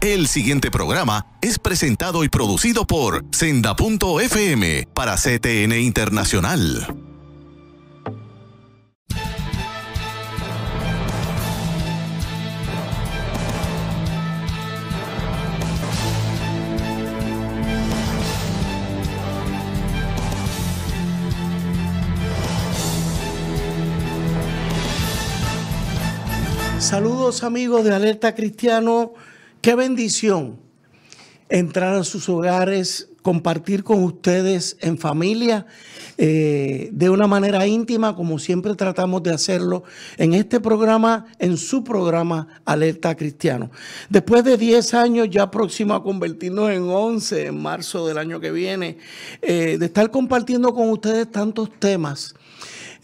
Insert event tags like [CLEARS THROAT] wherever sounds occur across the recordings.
El siguiente programa es presentado y producido por Senda.fm para CTN Internacional. Saludos amigos de Alerta Cristiano. Qué bendición entrar a sus hogares, compartir con ustedes en familia eh, de una manera íntima, como siempre tratamos de hacerlo en este programa, en su programa Alerta Cristiano. Después de 10 años, ya próximo a convertirnos en 11 en marzo del año que viene, eh, de estar compartiendo con ustedes tantos temas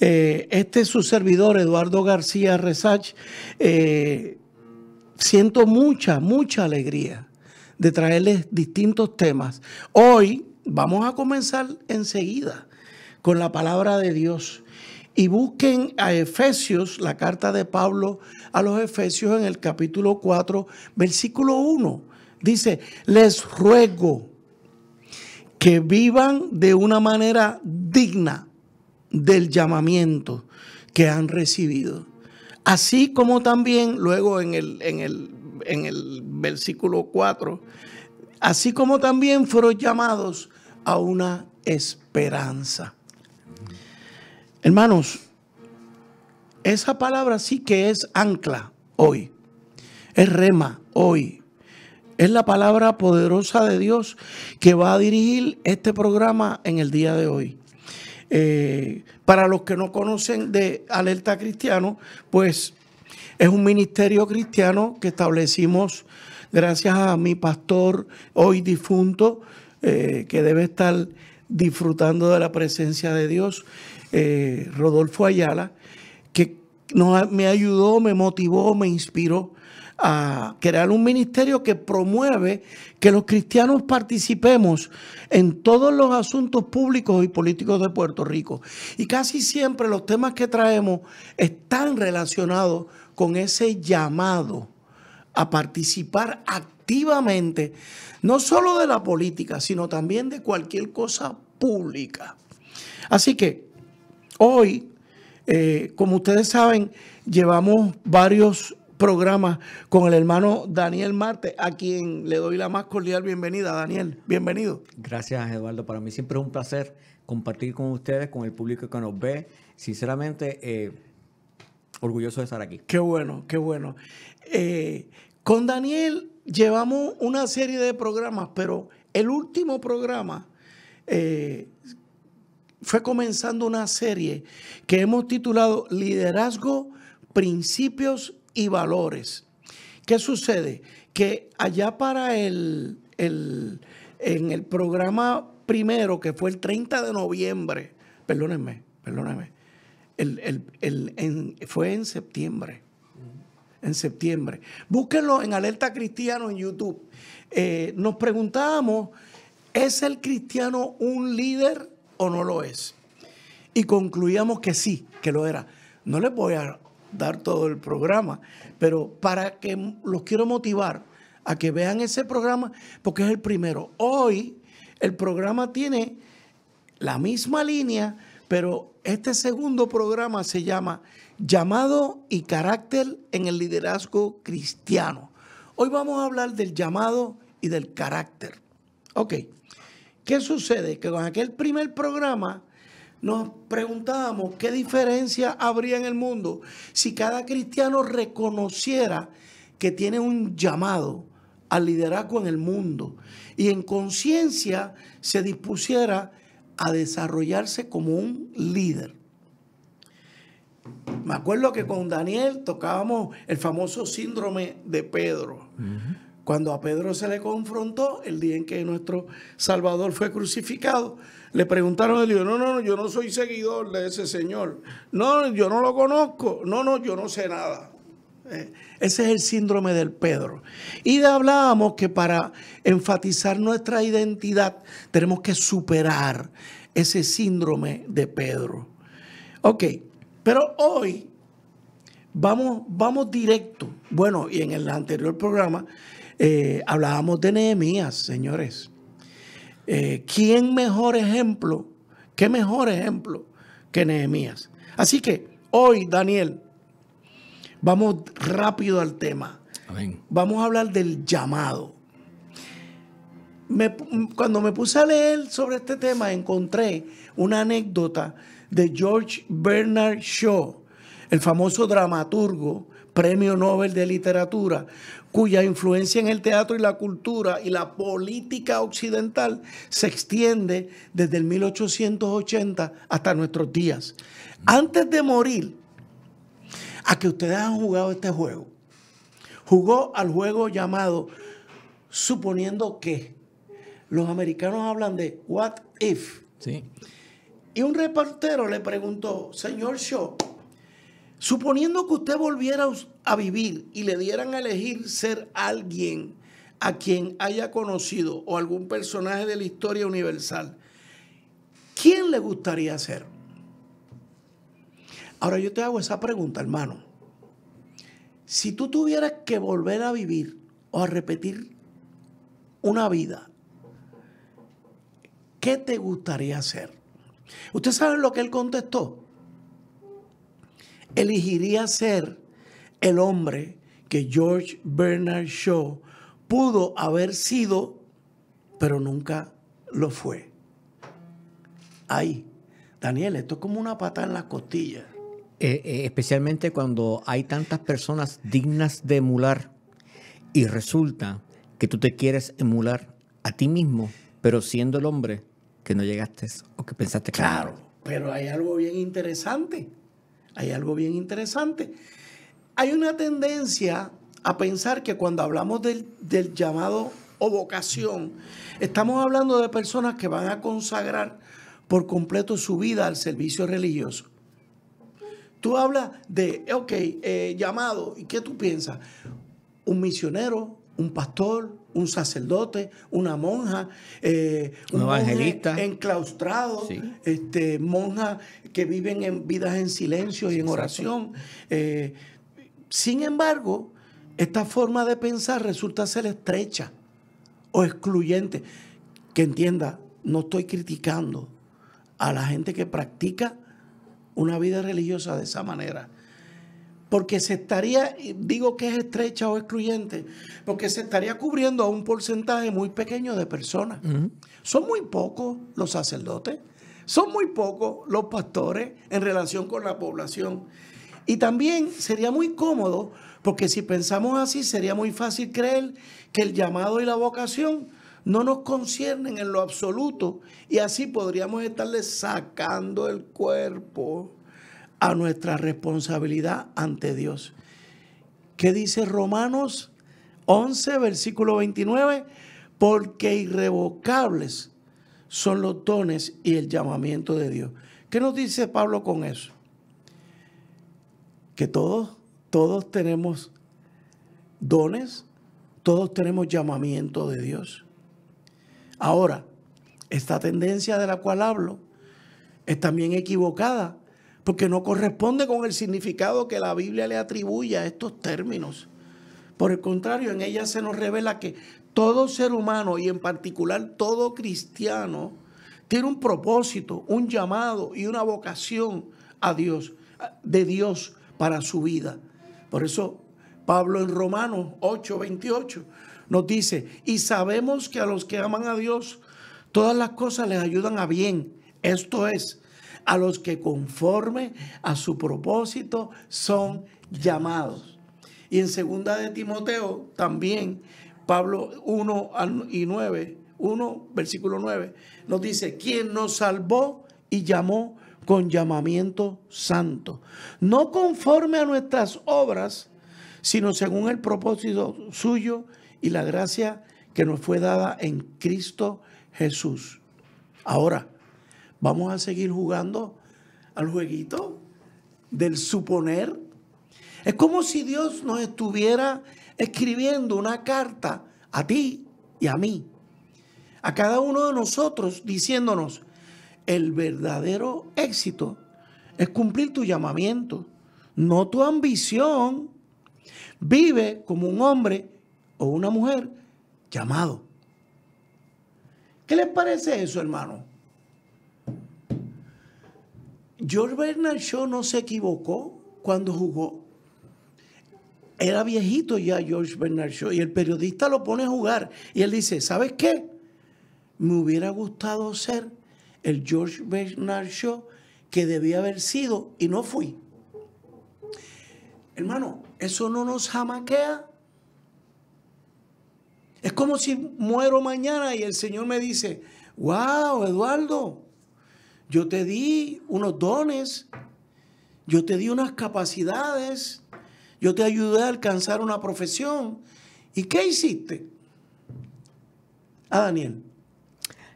eh, este es su servidor, Eduardo García Resach. Eh, siento mucha, mucha alegría de traerles distintos temas. Hoy vamos a comenzar enseguida con la palabra de Dios. Y busquen a Efesios, la carta de Pablo a los Efesios en el capítulo 4, versículo 1. Dice, les ruego que vivan de una manera digna del llamamiento que han recibido. Así como también luego en el, en el, en el versículo 4, así como también fueron llamados a una esperanza. Hermanos, esa palabra sí que es ancla hoy, es rema hoy, es la palabra poderosa de Dios que va a dirigir este programa en el día de hoy. Eh, para los que no conocen de Alerta Cristiano, pues es un ministerio cristiano que establecimos gracias a mi pastor hoy difunto, eh, que debe estar disfrutando de la presencia de Dios, eh, Rodolfo Ayala, que me ayudó, me motivó, me inspiró a crear un ministerio que promueve que los cristianos participemos en todos los asuntos públicos y políticos de Puerto Rico. Y casi siempre los temas que traemos están relacionados con ese llamado a participar activamente, no solo de la política, sino también de cualquier cosa pública. Así que hoy, eh, como ustedes saben, llevamos varios programa con el hermano Daniel Marte, a quien le doy la más cordial bienvenida. Daniel, bienvenido. Gracias, Eduardo. Para mí siempre es un placer compartir con ustedes, con el público que nos ve. Sinceramente, eh, orgulloso de estar aquí. Qué bueno, qué bueno. Eh, con Daniel llevamos una serie de programas, pero el último programa... Eh, fue comenzando una serie que hemos titulado Liderazgo, Principios y valores. ¿Qué sucede? Que allá para el, en el programa primero, que fue el 30 de noviembre, perdónenme, perdónenme, el, el, el, fue en septiembre. En septiembre. Búsquenlo en Alerta Cristiano en YouTube. Eh, nos preguntábamos, ¿es el cristiano un líder o no lo es? Y concluíamos que sí, que lo era. No les voy a dar todo el programa, pero para que los quiero motivar a que vean ese programa, porque es el primero. Hoy el programa tiene la misma línea, pero este segundo programa se llama Llamado y carácter en el liderazgo cristiano. Hoy vamos a hablar del llamado y del carácter. Ok, ¿qué sucede? Que con aquel primer programa nos preguntábamos qué diferencia habría en el mundo si cada cristiano reconociera que tiene un llamado al liderazgo en el mundo y en conciencia se dispusiera a desarrollarse como un líder. Me acuerdo que con Daniel tocábamos el famoso síndrome de Pedro. Cuando a Pedro se le confrontó el día en que nuestro Salvador fue crucificado, le preguntaron a él, no, no, yo no soy seguidor de ese señor. No, yo no lo conozco. No, no, yo no sé nada. Eh, ese es el síndrome del Pedro. Y hablábamos que para enfatizar nuestra identidad tenemos que superar ese síndrome de Pedro. Ok, pero hoy vamos, vamos directo. Bueno, y en el anterior programa eh, hablábamos de Nehemías, señores. Eh, ¿quién mejor ejemplo? ¿Qué mejor ejemplo que Nehemías? Así que hoy, Daniel, vamos rápido al tema. Vamos a hablar del llamado. cuando me puse a leer sobre este tema, encontré una anécdota de George Bernard Shaw, el famoso dramaturgo Premio Nobel de Literatura, cuya influencia en el teatro y la cultura y la política occidental se extiende desde el 1880 hasta nuestros días. Antes de morir, a que ustedes han jugado este juego, jugó al juego llamado Suponiendo que los americanos hablan de What If. Y un reportero le preguntó, señor Shaw, Suponiendo que usted volviera a vivir y le dieran a elegir ser alguien a quien haya conocido o algún personaje de la historia universal, ¿quién le gustaría ser? Ahora yo te hago esa pregunta, hermano. Si tú tuvieras que volver a vivir o a repetir una vida, ¿qué te gustaría hacer? ¿Usted sabe lo que él contestó? elegiría ser el hombre que George Bernard Shaw pudo haber sido, pero nunca lo fue. Ahí. Daniel, esto es como una pata en las costillas. Eh, eh, especialmente cuando hay tantas personas dignas de emular y resulta que tú te quieres emular a ti mismo, pero siendo el hombre que no llegaste o que pensaste. claro. pero hay algo bien interesante hay algo bien interesante. Hay una tendencia a pensar que cuando hablamos del, llamado o vocación, estamos hablando de personas que van a consagrar por completo su vida al servicio religioso. Tú hablas de, ok, eh, llamado, ¿y qué tú piensas? Un misionero, un pastor, un sacerdote, una monja, eh, un, evangelista enclaustrado, este, monjas que viven en vidas en silencio y en oración. Eh, sin embargo, esta forma de pensar resulta ser estrecha o excluyente. Que entienda, no estoy criticando a la gente que practica una vida religiosa de esa manera porque se estaría, digo que es estrecha o excluyente, porque se estaría cubriendo a un porcentaje muy pequeño de personas. Son muy pocos los sacerdotes, son muy pocos los pastores en relación con la población. Y también sería muy cómodo, porque si pensamos así, sería muy fácil creer que el llamado y la vocación no nos conciernen en lo absoluto y así podríamos estarle sacando el cuerpo a nuestra responsabilidad ante Dios. ¿Qué dice Romanos 11, versículo 29? Porque irrevocables son los dones y el llamamiento de Dios. ¿Qué nos dice Pablo con eso? Que todos, todos tenemos dones, todos tenemos llamamiento de Dios. Ahora, esta tendencia de la cual hablo es también equivocada porque no corresponde con el significado que la Biblia le atribuye a estos términos. Por el contrario, en ella se nos revela que todo ser humano y en particular todo cristiano tiene un propósito, un llamado y una vocación a Dios, de Dios para su vida. Por eso Pablo en Romanos 8.28 nos dice, y sabemos que a los que aman a Dios, todas las cosas les ayudan a bien. Esto es, a los que conforme a su propósito son llamados. Y en segunda de Timoteo también, Pablo 1 y 9, 1 versículo 9, nos dice, quien nos salvó y llamó con llamamiento santo, no conforme a nuestras obras, sino según el propósito suyo y la gracia que nos fue dada en Cristo Jesús. Ahora, Vamos a seguir jugando al jueguito del suponer. Es como si Dios nos estuviera escribiendo una carta a ti y a mí, a cada uno de nosotros, diciéndonos, el verdadero éxito es cumplir tu llamamiento, no tu ambición. Vive como un hombre o una mujer llamado. ¿Qué les parece eso, hermano? George Bernard Shaw no se equivocó cuando jugó. Era viejito ya George Bernard Shaw y el periodista lo pone a jugar y él dice, ¿sabes qué? Me hubiera gustado ser el George Bernard Shaw que debía haber sido y no fui. Hermano, eso no nos jamaquea. Es como si muero mañana y el Señor me dice, wow, Eduardo, yo te di unos dones, yo te di unas capacidades, yo te ayudé a alcanzar una profesión. ¿Y qué hiciste? a ah, Daniel.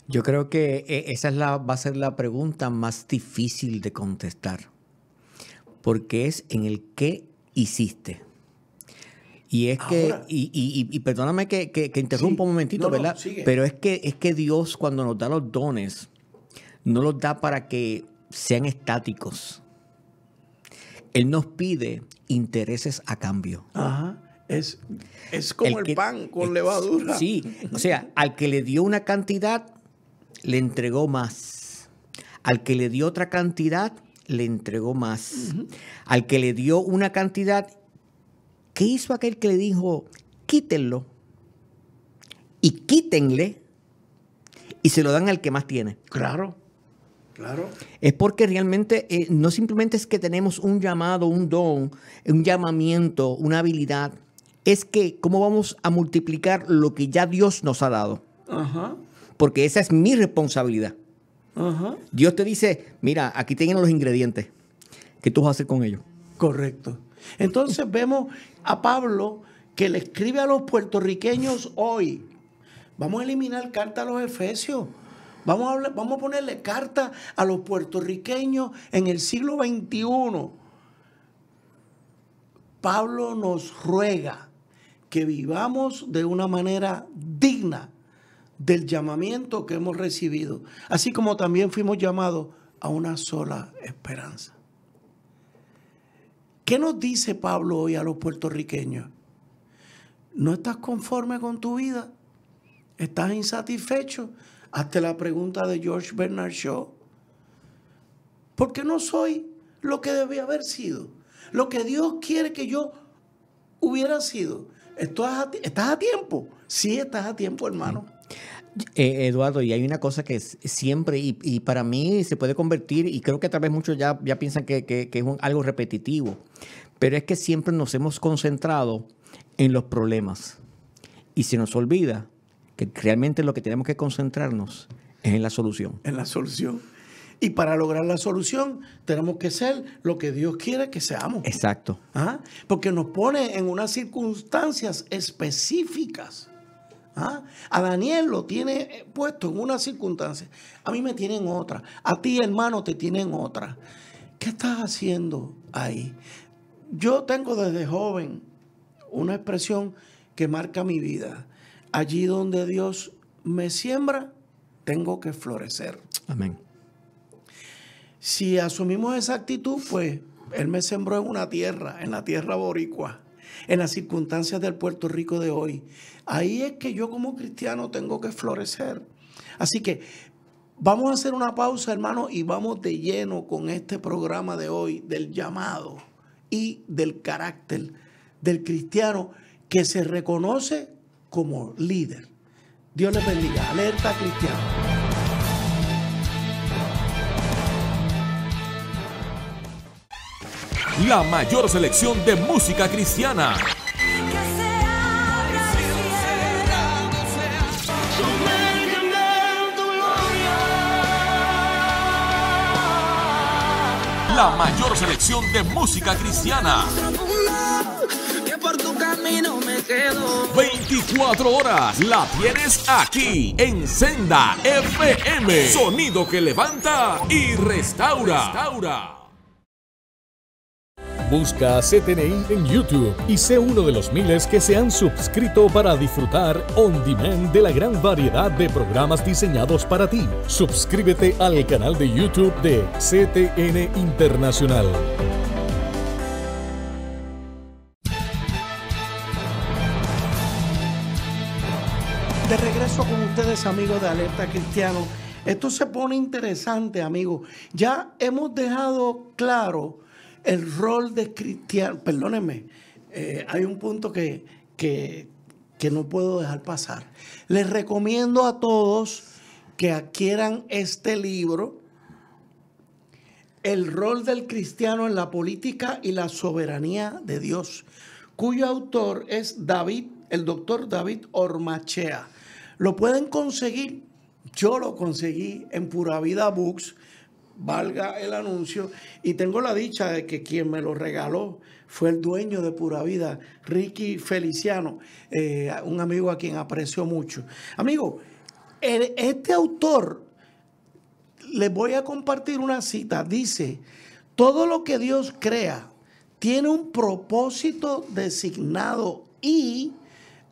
Yo creo que eh, esa es la, va a ser la pregunta más difícil de contestar, porque es en el qué hiciste. Y es que, y, perdóname que, que, un momentito, ¿verdad? Pero es que, es que Dios cuando nos da los dones, no los da para que sean estáticos. Él nos pide intereses a cambio. Ajá. Es, es como el, pan con levadura. Sí, o sea, al que le dio una cantidad, le entregó más. Al que le dio otra cantidad, le entregó más. Al que le dio una cantidad, ¿qué hizo aquel que le dijo, quítenlo? Y quítenle y se lo dan al que más tiene. Claro. Es porque realmente eh, no simplemente es que tenemos un llamado, un don, un llamamiento, una habilidad, es que cómo vamos a multiplicar lo que ya Dios nos ha dado. Porque esa es mi responsabilidad. Dios te dice, mira, aquí tienen los ingredientes. ¿Qué tú vas a hacer con ellos? Correcto. Entonces vemos a Pablo que le escribe a los puertorriqueños hoy. Vamos a eliminar carta a los efesios. Vamos a, ponerle carta a los puertorriqueños en el siglo XXI. Pablo nos ruega que vivamos de una manera digna del llamamiento que hemos recibido, así como también fuimos llamados a una sola esperanza. ¿Qué nos dice Pablo hoy a los puertorriqueños? ¿No estás conforme con tu vida? ¿Estás insatisfecho? Hasta la pregunta de George Bernard Shaw. ¿Por qué no soy lo que debía haber sido? Lo que Dios quiere que yo hubiera sido. ¿Estás a, tiempo? Sí, estás a tiempo, hermano. Eh, Eduardo, y hay una cosa que siempre, y, para mí se puede convertir, y creo que tal vez muchos ya, ya piensan que, es algo repetitivo, pero es que siempre nos hemos concentrado en los problemas y se nos olvida realmente lo que tenemos que concentrarnos es en la solución. En la solución. Y para lograr la solución tenemos que ser lo que Dios quiere que seamos. Exacto. ¿Ah? Porque nos pone en unas circunstancias específicas. ¿Ah? A Daniel lo tiene puesto en una circunstancia. A mí me tienen otra. A ti, hermano, te tienen otra. ¿Qué estás haciendo ahí? Yo tengo desde joven una expresión que marca mi vida allí donde Dios me siembra, tengo que florecer. Amén. Si asumimos esa actitud, pues Él me sembró en una tierra, en la tierra boricua, en las circunstancias del Puerto Rico de hoy. Ahí es que yo como cristiano tengo que florecer. Así que vamos a hacer una pausa, hermano, y vamos de lleno con este programa de hoy, del llamado y del carácter del cristiano que se reconoce como líder. Dios les bendiga. Alerta cristiana. La mayor selección de música cristiana. La mayor selección de música cristiana por tu camino me quedo. 24 horas la tienes aquí en Senda FM. Sonido que levanta y restaura. restaura. Busca Ctn CTNI en YouTube y sé uno de los miles que se han suscrito para disfrutar on demand de la gran variedad de programas diseñados para ti. Suscríbete al canal de YouTube de CTN Internacional. amigos de Alerta Cristiano. Esto se pone interesante, amigos. Ya hemos dejado claro el rol de cristiano. Perdónenme, eh, hay un punto que, que, que no puedo dejar pasar. Les recomiendo a todos que adquieran este libro, El rol del cristiano en la política y la soberanía de Dios, cuyo autor es David, el doctor David Ormachea. Lo pueden conseguir. Yo lo conseguí en Pura Vida Books, valga el anuncio, y tengo la dicha de que quien me lo regaló fue el dueño de Pura Vida, Ricky Feliciano, eh, un amigo a quien aprecio mucho. Amigo, este autor, les voy a compartir una cita, dice, todo lo que Dios crea tiene un propósito designado y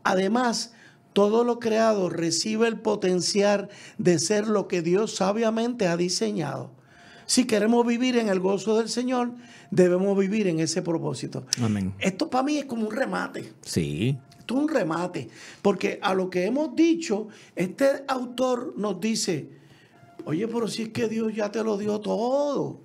además todo lo creado recibe el potencial de ser lo que Dios sabiamente ha diseñado. Si queremos vivir en el gozo del Señor, debemos vivir en ese propósito. Amén. Esto para mí es como un remate. Sí. Esto es un remate. Porque a lo que hemos dicho, este autor nos dice, oye, pero si es que Dios ya te lo dio todo.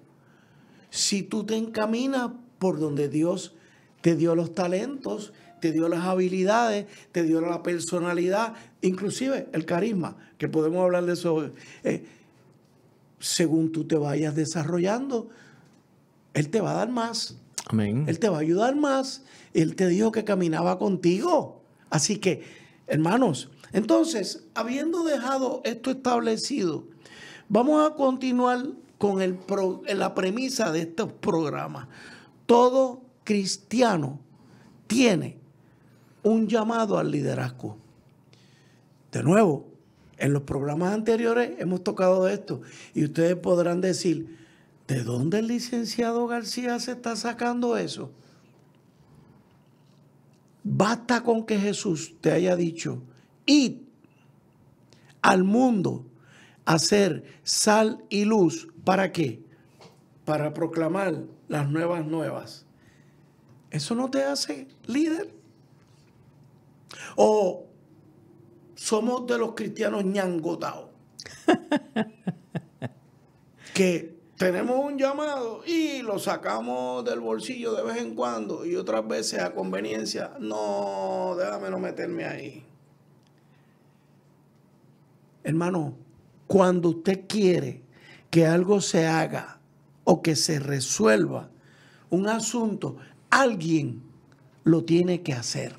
Si tú te encaminas por donde Dios te dio los talentos, te dio las habilidades, te dio la personalidad, inclusive el carisma, que podemos hablar de eso. Eh, según tú te vayas desarrollando, Él te va a dar más. Amén. Él te va a ayudar más. Él te dijo que caminaba contigo. Así que, hermanos, entonces, habiendo dejado esto establecido, vamos a continuar con el la premisa de estos programas. Todo cristiano tiene un llamado al liderazgo. De nuevo, en los programas anteriores hemos tocado esto y ustedes podrán decir, ¿de dónde el licenciado García se está sacando eso? Basta con que Jesús te haya dicho, id al mundo a ser sal y luz. ¿Para qué? Para proclamar las nuevas nuevas. ¿Eso no te hace líder? O somos de los cristianos ñangotados. [LAUGHS] que tenemos un llamado y lo sacamos del bolsillo de vez en cuando y otras veces a conveniencia. No, déjame no meterme ahí. Hermano, cuando usted quiere que algo se haga o que se resuelva un asunto, alguien lo tiene que hacer.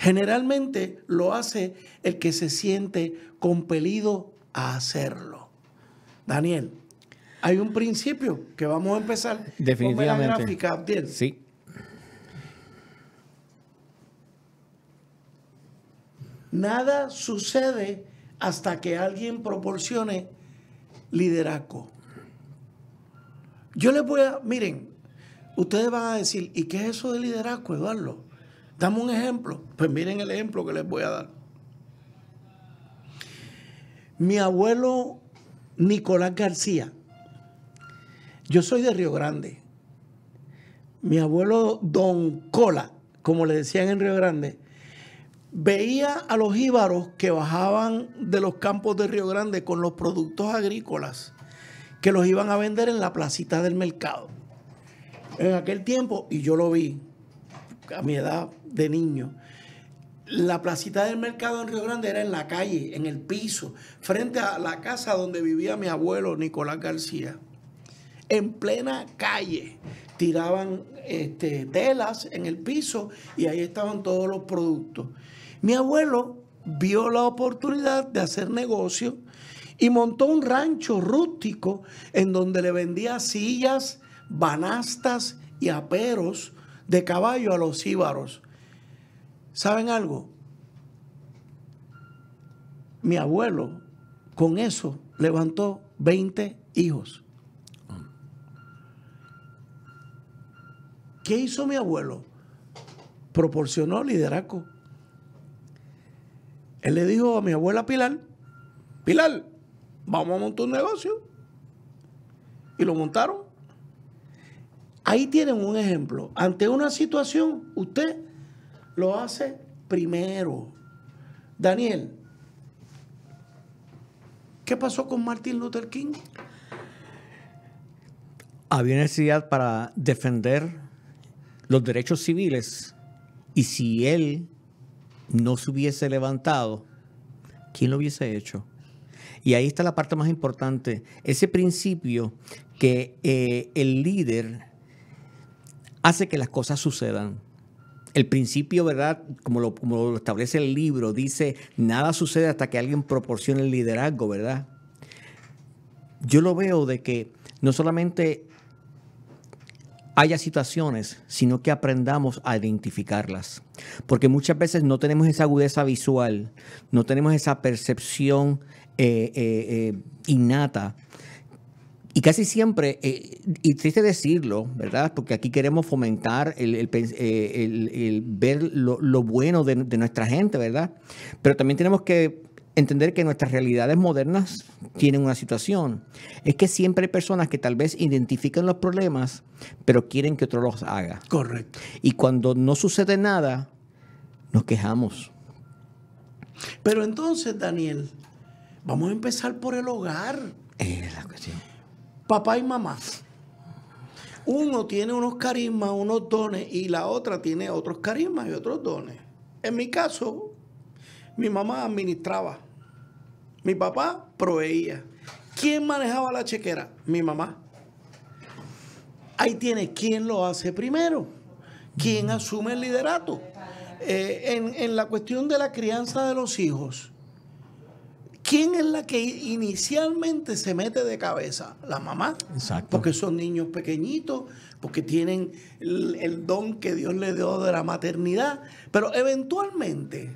Generalmente lo hace el que se siente compelido a hacerlo. Daniel, hay un principio que vamos a empezar. Definitivamente. Con la Sí. Nada sucede hasta que alguien proporcione liderazgo. Yo les voy a, miren, ustedes van a decir, ¿y qué es eso de liderazgo, Eduardo? Dame un ejemplo. Pues miren el ejemplo que les voy a dar. Mi abuelo Nicolás García. Yo soy de Río Grande. Mi abuelo Don Cola, como le decían en Río Grande, veía a los íbaros que bajaban de los campos de Río Grande con los productos agrícolas que los iban a vender en la placita del mercado. En aquel tiempo, y yo lo vi, a mi edad de niño, la placita del mercado en Río Grande era en la calle, en el piso, frente a la casa donde vivía mi abuelo Nicolás García. En plena calle tiraban este, telas en el piso y ahí estaban todos los productos. Mi abuelo vio la oportunidad de hacer negocio y montó un rancho rústico en donde le vendía sillas, banastas y aperos de caballo a los íbaros. ¿Saben algo? Mi abuelo con eso levantó 20 hijos. ¿Qué hizo mi abuelo? Proporcionó liderazgo. Él le dijo a mi abuela Pilar, Pilar, vamos a montar un negocio. Y lo montaron. Ahí tienen un ejemplo. Ante una situación, usted lo hace primero. Daniel, ¿qué pasó con Martin Luther King? Había necesidad para defender los derechos civiles y si él no se hubiese levantado, ¿quién lo hubiese hecho? Y ahí está la parte más importante, ese principio que eh, el líder hace que las cosas sucedan. El principio, ¿verdad? Como lo, establece el libro, dice, nada sucede hasta que alguien proporcione el liderazgo, ¿verdad? Yo lo veo de que no solamente haya situaciones, sino que aprendamos a identificarlas. Porque muchas veces no tenemos esa agudeza visual, no tenemos esa percepción eh, eh, eh, innata y casi siempre, eh, y triste decirlo, ¿verdad? Porque aquí queremos fomentar el, eh, ver lo, bueno de, nuestra gente, ¿verdad? Pero también tenemos que entender que nuestras realidades modernas tienen una situación. Es que siempre hay personas que tal vez identifican los problemas, pero quieren que otro los haga. Correcto. Y cuando no sucede nada, nos quejamos. Pero entonces, Daniel, vamos a empezar por el hogar. Es la cuestión papá y mamá. Uno tiene unos carismas, unos dones, y la otra tiene otros carismas y otros dones. En mi caso, mi mamá administraba, mi papá proveía. ¿Quién manejaba la chequera? Mi mamá. Ahí tiene quién lo hace primero, quién asume el liderato. Eh, en la cuestión de la crianza de los hijos, ¿Quién es la que inicialmente se mete de cabeza? La mamá. Exacto. Porque son niños pequeñitos, porque tienen el, don que Dios le dio de la maternidad. Pero eventualmente,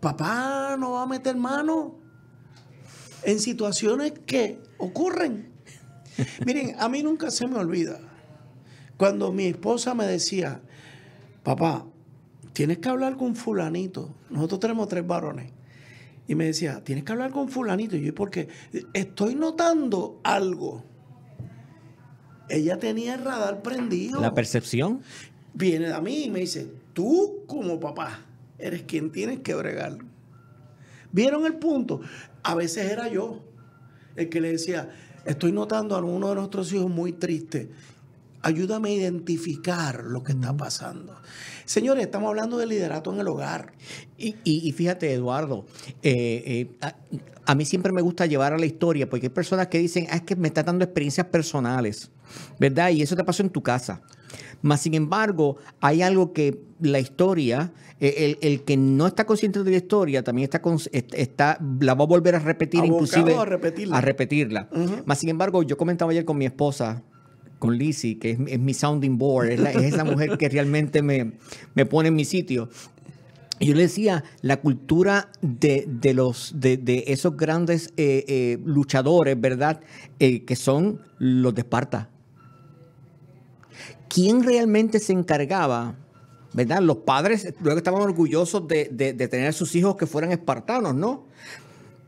papá no va a meter mano en situaciones que ocurren. [LAUGHS] Miren, a mí nunca se me olvida cuando mi esposa me decía, papá, tienes que hablar con fulanito. Nosotros tenemos tres varones y me decía, tienes que hablar con fulanito. Y yo, ¿por qué? Estoy notando algo. Ella tenía el radar prendido. La percepción. Viene a mí y me dice, tú como papá eres quien tienes que bregar. ¿Vieron el punto? A veces era yo el que le decía, estoy notando a uno de nuestros hijos muy triste. Ayúdame a identificar lo que está pasando. Señores, estamos hablando de liderato en el hogar. Y, y, fíjate, Eduardo, eh, eh, a, mí siempre me gusta llevar a la historia, porque hay personas que dicen, ah, es que me está dando experiencias personales, ¿verdad? Y eso te pasó en tu casa. Mas, sin embargo, hay algo que la historia, eh, el, el, que no está consciente de la historia, también está, está la va a volver a repetir, inclusive. A repetirla. A repetirla. Mas, sin embargo, yo comentaba ayer con mi esposa, con Lizzie, que es, mi sounding board, es, esa mujer que realmente me, pone en mi sitio. yo le decía, la cultura de, los, de, esos grandes eh, eh, luchadores, ¿verdad? Eh, que son los de Esparta. ¿Quién realmente se encargaba? ¿Verdad? Los padres luego estaban orgullosos de, de tener a sus hijos que fueran espartanos, ¿no?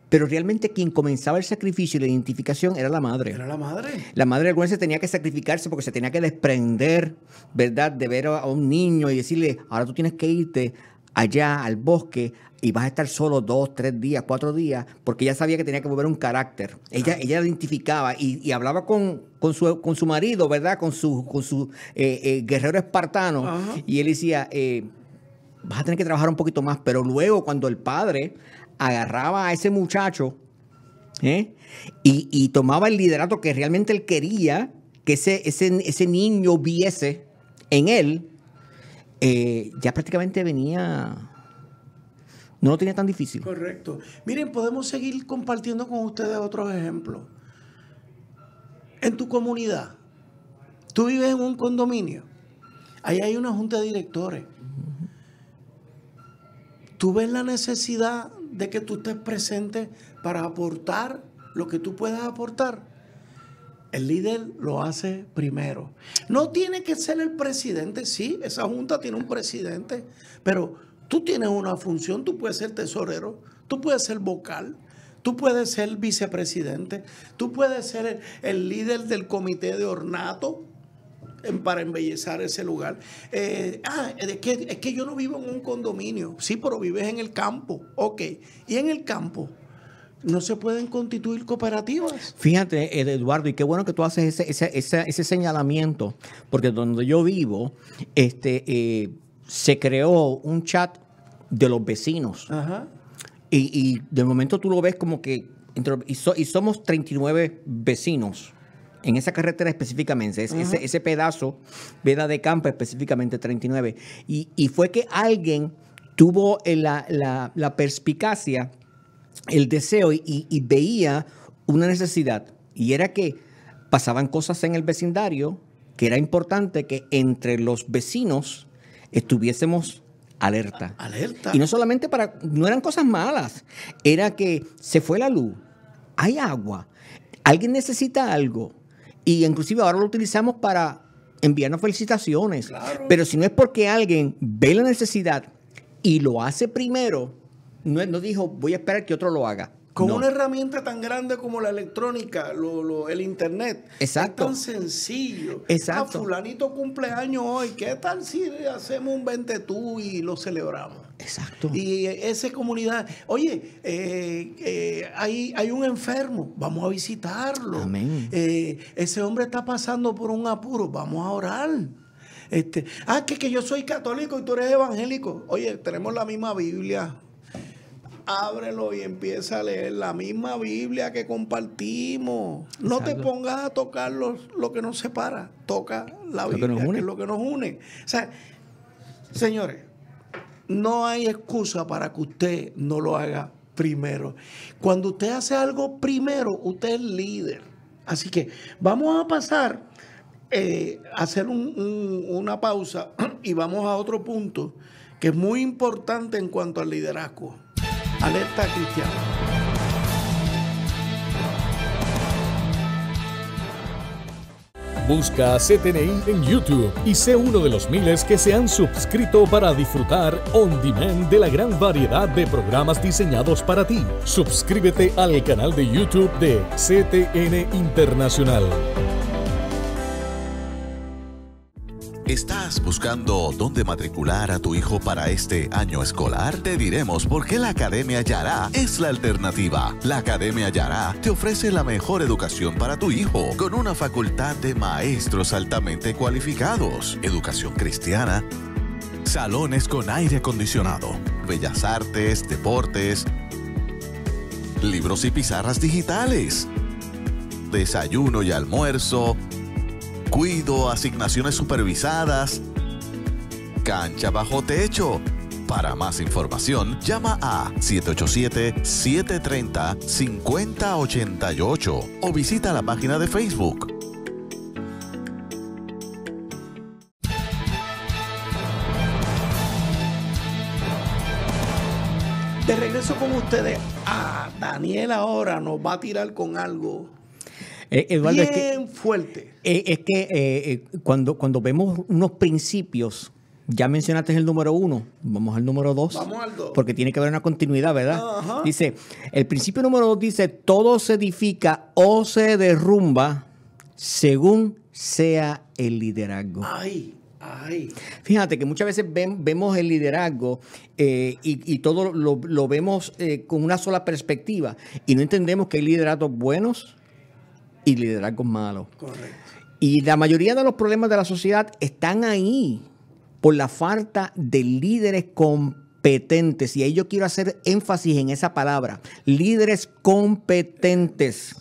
Pero realmente quien comenzaba el sacrificio y la identificación era la madre. Era la madre. La madre alguna se tenía que sacrificarse porque se tenía que desprender, ¿verdad? De ver a un niño y decirle, ahora tú tienes que irte allá al bosque y vas a estar solo dos, tres días, cuatro días, porque ella sabía que tenía que volver un carácter. Ella, ella identificaba y, hablaba con, con, su, marido, ¿verdad? Con su, con su eh, eh, guerrero espartano. Y él decía, eh, vas a tener que trabajar un poquito más, pero luego cuando el padre agarraba a ese muchacho ¿eh? y, tomaba el liderato que realmente él quería que ese, ese, niño viese en él, eh, ya prácticamente venía no lo tenía tan difícil. Correcto. Miren, podemos seguir compartiendo con ustedes otros ejemplos. En tu comunidad, tú vives en un condominio, ahí hay una junta de directores. Tú ves la necesidad de que tú estés presente para aportar lo que tú puedas aportar. El líder lo hace primero. No tiene que ser el presidente, sí, esa junta tiene un presidente, pero tú tienes una función, tú puedes ser tesorero, tú puedes ser vocal, tú puedes ser vicepresidente, tú puedes ser el, líder del comité de ornato, para embellezar ese lugar. Eh, ah, es que, yo no vivo en un condominio. Sí, pero vives en el campo. Ok. ¿Y en el campo? no se pueden constituir cooperativas. Fíjate, eh, Eduardo, y qué bueno que tú haces ese, ese, ese, señalamiento, porque donde yo vivo, este, eh, se creó un chat de los vecinos. Ajá. Y, de momento tú lo ves como que, y, y somos 39 vecinos en esa carretera específicamente, ese, pedazo, Veda de Campa específicamente 39. Y, fue que alguien tuvo la, perspicacia, el deseo y, veía una necesidad. Y era que pasaban cosas en el vecindario que era importante que entre los vecinos estuviésemos alerta. alerta. Y no solamente para, no eran cosas malas, era que se fue la luz, hay agua, alguien necesita algo y inclusive ahora lo utilizamos para enviarnos felicitaciones. Pero si no es porque alguien ve la necesidad y lo hace primero, no, no dijo, voy a esperar que otro lo haga. Con una herramienta tan grande como la electrónica, lo, el internet. Exacto. Es tan sencillo. Ah, Exacto. A fulanito cumpleaños hoy. ¿Qué tal si hacemos un 20 tú y lo celebramos? Exacto. Y eh, esa comunidad, oye, eh, eh, hay, hay, un enfermo, vamos a visitarlo. Amén. Eh, ese hombre está pasando por un apuro, vamos a orar. Este, ah, que, que yo soy católico y tú eres evangélico. Oye, tenemos la misma Biblia ábrelo y empieza a leer la misma Biblia que compartimos. No te pongas a tocar lo que nos separa, toca la Biblia, lo que, es lo que nos une. O sea, señores, no hay excusa para que usted no lo haga primero. Cuando usted hace algo primero, usted es líder. Así que vamos a pasar eh, a hacer una pausa [CLEARS THROAT] y vamos a otro punto que es muy importante en cuanto al liderazgo. Alerta Cristiano. Busca a CTNI en YouTube y sé uno de los miles que se han suscrito para disfrutar on demand de la gran variedad de programas diseñados para ti. Suscríbete al canal de YouTube de CTN Internacional. ¿Estás buscando dónde matricular a tu hijo para este año escolar? Te diremos por qué la Academia Yará es la alternativa. La Academia Yará te ofrece la mejor educación para tu hijo, con una facultad de maestros altamente cualificados, educación cristiana, salones con aire acondicionado, bellas artes, deportes, libros y pizarras digitales, desayuno y almuerzo, Cuido, asignaciones supervisadas, cancha bajo techo. Para más información, llama a 787-730-5088 o visita la página de Facebook. De regreso con ustedes, a ah, Daniel ahora nos va a tirar con algo bien eh, es que, fuerte. Eh, es que eh, cuando, cuando vemos unos principios ya mencionaste el número uno, vamos al número dos. Vamos al dos. Porque tiene que haber una continuidad, ¿verdad? Dice, el principio número dos dice, todo se edifica o se derrumba según sea el liderazgo. Ay, ay. Fíjate que muchas veces vemos el liderazgo y, todo lo, vemos con una sola perspectiva y no entendemos que hay liderazgos buenos y liderazgos malos. Correcto. Y la mayoría de los problemas de la sociedad están ahí por la falta de líderes competentes. Y ahí yo quiero hacer énfasis en esa palabra, líderes competentes.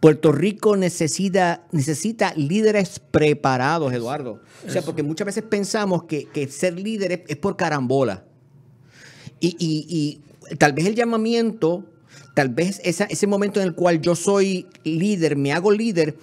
Puerto Rico necesita, necesita líderes preparados, Eduardo. O sea, porque muchas veces pensamos que, ser líder es, por carambola. y, tal vez el llamamiento Tal vez ese momento en el cual yo soy líder, me hago líder,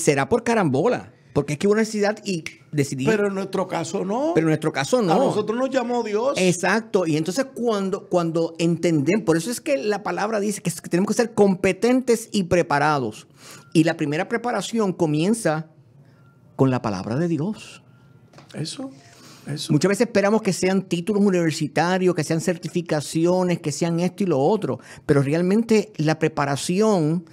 será por carambola. Porque es que hubo una necesidad y decidí. Pero en nuestro caso no. Pero en nuestro caso no. A nosotros nos llamó Dios. Exacto. Y entonces cuando, cuando entendemos, por eso es que la palabra dice que tenemos que ser competentes y preparados. Y la primera preparación comienza con la palabra de Dios. Eso. Muchas veces esperamos que sean títulos universitarios, que sean certificaciones, que sean esto y lo otro, pero realmente la preparación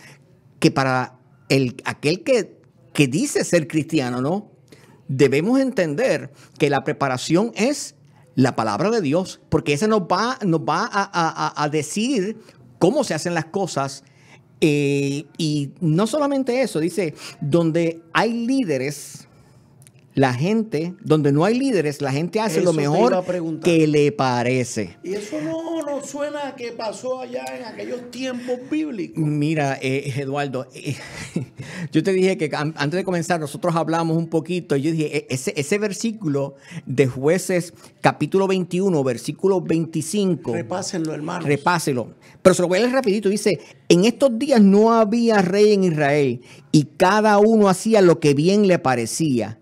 que para el, aquel que, dice ser cristiano, ¿no? Debemos entender que la preparación es la palabra de Dios, porque esa nos va, nos va a, decir cómo se hacen las cosas. Eh, y no solamente eso, dice, donde hay líderes, la gente, donde no hay líderes, la gente hace lo mejor que le parece. Y eso no, suena a que pasó allá en aquellos tiempos bíblicos. Mira, eh, Eduardo, eh, [LAUGHS] yo te dije que antes de comenzar nosotros hablamos un poquito, yo dije, e-, ese, ese versículo de jueces capítulo 21, versículo 25. Repásenlo, hermano. Repáselo. Pero se lo voy a leer rapidito, dice, en estos días no había rey en Israel y cada uno hacía lo que bien le parecía.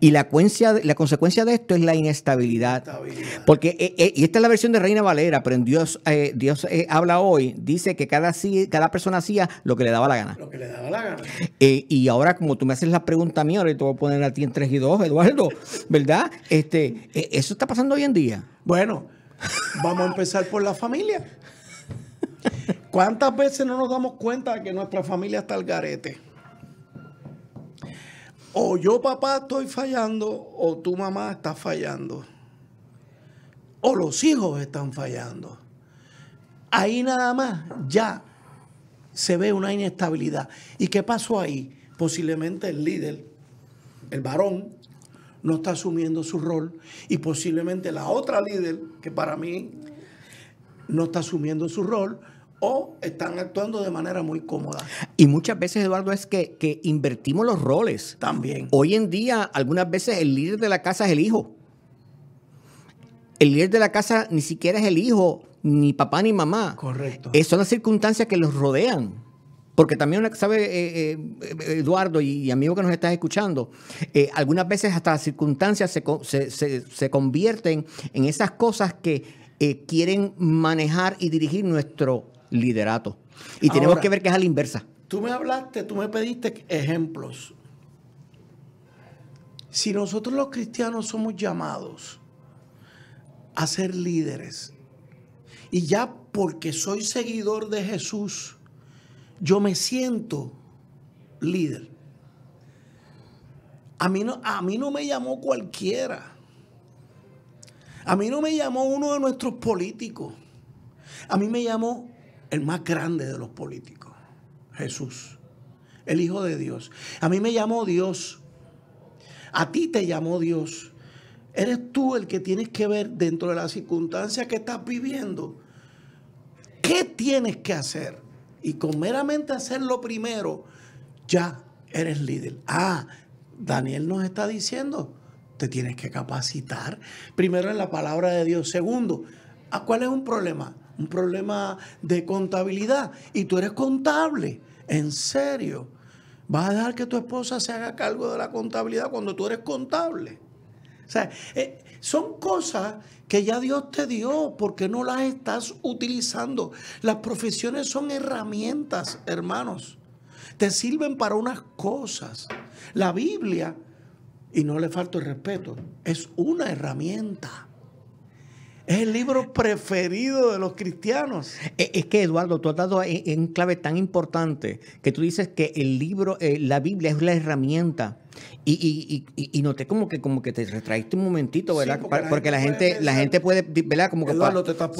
Y la, cuencia, la consecuencia de esto es la inestabilidad. Porque, eh, eh, y esta es la versión de Reina Valera, pero Dios, eh, habla hoy, dice que cada, cada persona hacía lo que le daba la gana. Lo que le daba la gana. y ahora, como tú me haces la pregunta mía, ahora te voy a poner a ti en tres y dos, Eduardo, ¿verdad? Este, eso está pasando hoy en día. Bueno, vamos a empezar por la familia. ¿Cuántas veces no nos damos cuenta de que nuestra familia está al garete? o yo papá estoy fallando o tu mamá está fallando. O los hijos están fallando. Ahí nada más ya se ve una inestabilidad. ¿Y qué pasó ahí? Posiblemente el líder, el varón, no está asumiendo su rol y posiblemente la otra líder, que para mí no está asumiendo su rol, están actuando de manera muy cómoda. Y muchas veces, Eduardo, es que, invertimos los roles. También. Hoy en día, algunas veces el líder de la casa es el hijo. El líder de la casa ni siquiera es el hijo, ni papá ni mamá. Correcto. Es son las circunstancias que los rodean. Porque también, sabe, eh, eh, Eduardo y, amigo que nos estás escuchando, eh, algunas veces hasta las circunstancias se, se, se, se convierten en esas cosas que quieren manejar y dirigir nuestro liderato. Y tenemos que ver que es a la inversa. Tú me hablaste, tú me pediste ejemplos. Si nosotros los cristianos somos llamados a ser líderes, y ya porque soy seguidor de Jesús, yo me siento líder. A mí, no, a mí no me llamó cualquiera. A mí no me llamó uno de nuestros políticos. A mí me llamó el más grande de los políticos, Jesús, el Hijo de Dios. A mí me llamó Dios, a ti te llamó Dios. Eres tú el que tienes que ver dentro de las circunstancias que estás viviendo. ¿Qué tienes que hacer? Y con meramente lo primero, ya eres líder. Ah, Daniel nos está diciendo, te tienes que capacitar primero en la palabra de Dios. Segundo, ¿a cuál es un problema? un problema de contabilidad y tú eres contable, en serio. ¿Vas a dejar que tu esposa se haga cargo de la contabilidad cuando tú eres contable? O sea, eh, son cosas que ya Dios te dio, porque no las estás utilizando? Las profesiones son herramientas, hermanos. Te sirven para unas cosas. La Biblia, y no le falto el respeto, es una herramienta. Es el libro preferido de los cristianos. E, es que, Eduardo, tú has dado un clave tan importante que tú dices que el libro, eh, la Biblia es la herramienta. Y, y, y, y, noté como que como que te retraíste un momentito, ¿verdad? porque, la, gente la gente puede, ¿verdad? Como que te estás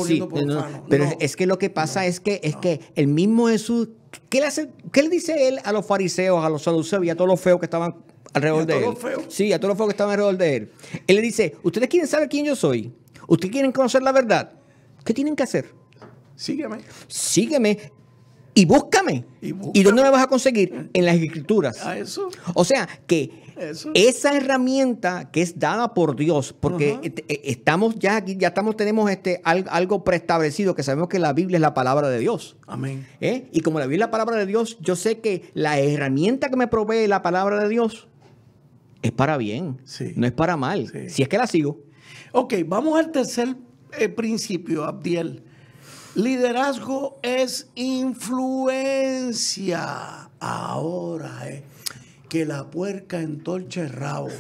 Pero es que lo que pasa es que es que el mismo Jesús, ¿qué le, hace, ¿qué le dice él a los fariseos, a los saduceos y a todos los feos que estaban alrededor de él? Feo. Sí, a todos los feos que estaban alrededor de él. Él le dice, ¿ustedes quieren saber quién yo soy? ¿Ustedes quieren conocer la verdad? ¿Qué tienen que hacer? Sígueme. Sígueme y búscame. y dónde me vas a conseguir? En las escrituras. Ah, eso? O sea, que esa herramienta que es dada por Dios, porque eh, estamos ya aquí, ya estamos, tenemos este, algo preestablecido, que sabemos que la Biblia es la palabra de Dios. Amén. ¿Eh? Y como la Biblia es la palabra de Dios, yo sé que la herramienta que me provee la palabra de Dios es para bien, no es para mal. Si es que la sigo. Ok, vamos al tercer eh, principio, Abdiel. Liderazgo es influencia. Ahora, eh, que la puerca entorche el rabo.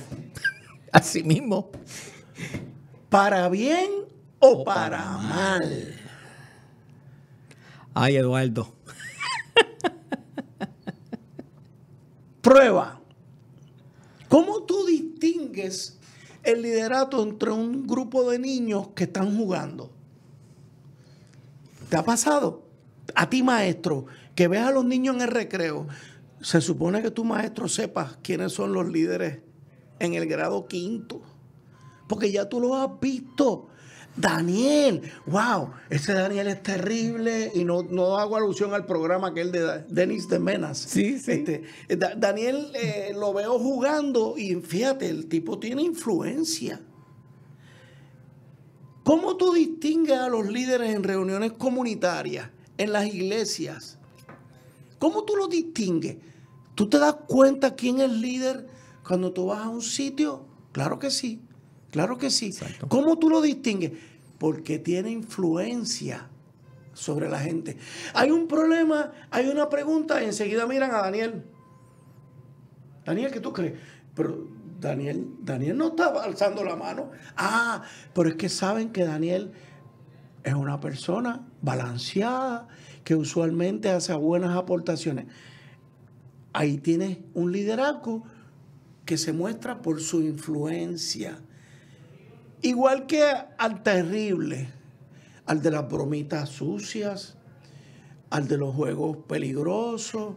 [LAUGHS] Así mismo. Para bien o, para, mal. Ay, Eduardo. Prueba. ¿Cómo tú distingues el liderato entre un grupo de niños que están jugando. ¿Te ha pasado? A ti, maestro, que ves a los niños en el recreo. Se supone que tu maestro sepas quiénes son los líderes en el grado quinto, porque ya tú lo has visto. Daniel, wow, ese Daniel es terrible y no, hago alusión al programa que el de Denis de Menas. Sí, sí. Este, eh, Daniel eh, lo veo jugando y fíjate, el tipo tiene influencia. ¿Cómo tú distingues a los líderes en reuniones comunitarias, en las iglesias? ¿Cómo tú los distingues? ¿Tú te das cuenta quién es líder cuando tú vas a un sitio? Claro que sí. Claro que sí. ¿Cómo tú lo distingues? Porque tiene influencia sobre la gente. Hay un problema, hay una pregunta y enseguida miran a Daniel. Daniel, ¿qué tú crees? Pero Daniel, Daniel no está alzando la mano. Ah, pero es que saben que Daniel es una persona balanceada, que usualmente hace buenas aportaciones. Ahí tienes un liderazgo que se muestra por su influencia. Igual que al terrible, al de las bromitas sucias, al de los juegos peligrosos,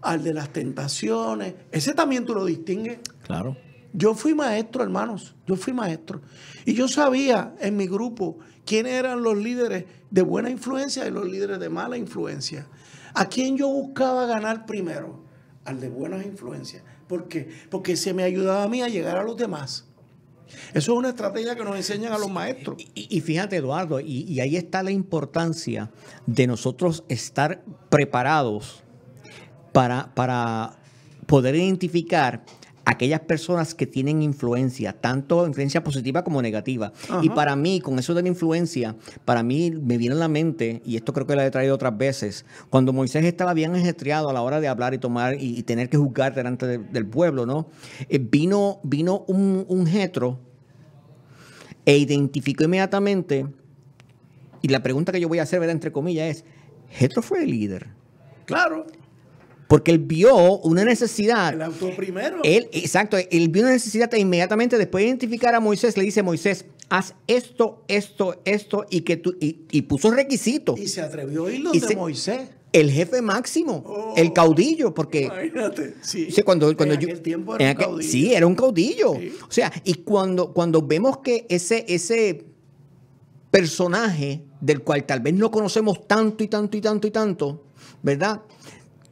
al de las tentaciones. Ese también tú lo distingues. Claro. Yo fui maestro, hermanos. Yo fui maestro. Y yo sabía en mi grupo quiénes eran los líderes de buena influencia y los líderes de mala influencia. ¿A quién yo buscaba ganar primero? Al de buenas influencias. ¿Por qué? Porque se me ayudaba a mí a llegar a los demás. Eso es una estrategia que nos enseñan a los maestros. Y, fíjate, Eduardo, y, ahí está la importancia de nosotros estar preparados para, para poder identificar aquellas personas que tienen influencia, tanto influencia positiva como negativa. Y para mí, con eso de la influencia, para mí me viene a la mente, y esto creo que lo he traído otras veces, cuando Moisés estaba bien ejestriado a la hora de hablar y tomar y, tener que juzgar delante del pueblo, ¿no? Eh, vino, vino un, un e identificó inmediatamente, y la pregunta que yo voy a hacer, ¿verdad? entre comillas, es, ¿Jetro fue el líder? Claro porque él vio una necesidad. El auto primero. Él, exacto, él vio una necesidad e inmediatamente después de identificar a Moisés, le dice, Moisés, haz esto, esto, esto, y, que tú, y, puso requisitos. Y se atrevió a ir de Moisés. El jefe máximo, oh. el caudillo, porque... Imagínate, sí. cuando, cuando en tiempo era un caudillo. Sí, era un caudillo. O sea, y cuando, cuando vemos que ese, ese personaje del cual tal vez no conocemos tanto y tanto y tanto y tanto, ¿verdad?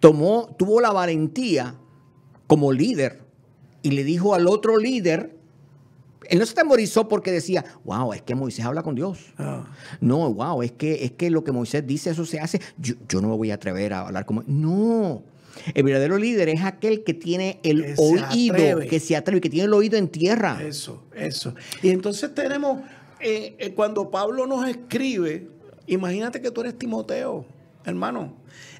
tomó, tuvo la valentía como líder y le dijo al otro líder, él no se temorizó porque decía, wow, es que Moisés habla con Dios. Ah. No, wow, es que, es que lo que Moisés dice, eso se hace. Yo, no me voy a atrever a hablar como... No, el verdadero líder es aquel que tiene el oído, que se atreve, que tiene el oído en tierra. Eso, eso. Y entonces tenemos, eh, eh, cuando Pablo nos escribe, imagínate que tú eres Timoteo hermano.